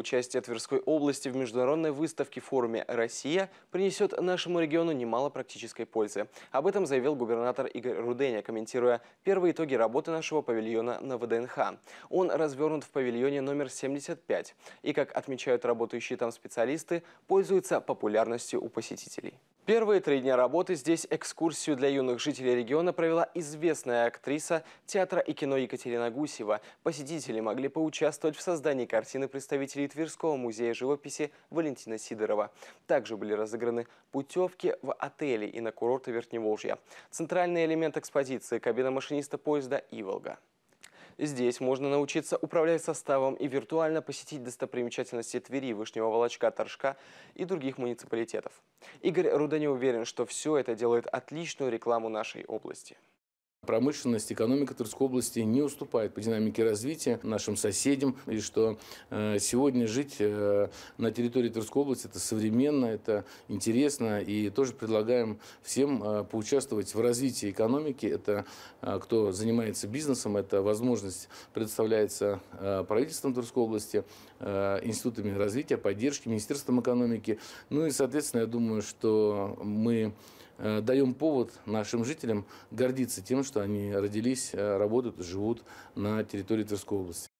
участие Тверской области в международной выставке форуме «Россия» принесет нашему региону немало практической пользы. Об этом заявил губернатор Игорь Руденя, комментируя первые итоги работы нашего павильона на ВДНХ. Он развернут в павильоне номер 75 и, как отмечают работающие там специалисты, пользуется популярностью у посетителей. Первые три дня работы здесь экскурсию для юных жителей региона провела известная актриса театра и кино Екатерина Гусева. Посетители могли поучаствовать в создании картины представителей Тверского музея живописи Валентина Сидорова. Также были разыграны путевки в отели и на курорты Верхневолжья. Центральный элемент экспозиции – кабина машиниста поезда «Иволга». Здесь можно научиться управлять составом и виртуально посетить достопримечательности Твери, Вышнего Волочка, Торжка и других муниципалитетов. Игорь Руда не уверен, что все это делает отличную рекламу нашей области. Промышленность, экономика Тверской области не уступает по динамике развития нашим соседям. И что э, сегодня жить э, на территории Тверской области – это современно, это интересно. И тоже предлагаем всем э, поучаствовать в развитии экономики. Это кто занимается бизнесом, это возможность предоставляется правительством Тверской области, институтами развития, поддержки, Министерством экономики. Ну и, соответственно, я думаю, что мы Э, даем повод нашим жителям гордиться тем, что они родились, э, работают, живут на территории Тверской области.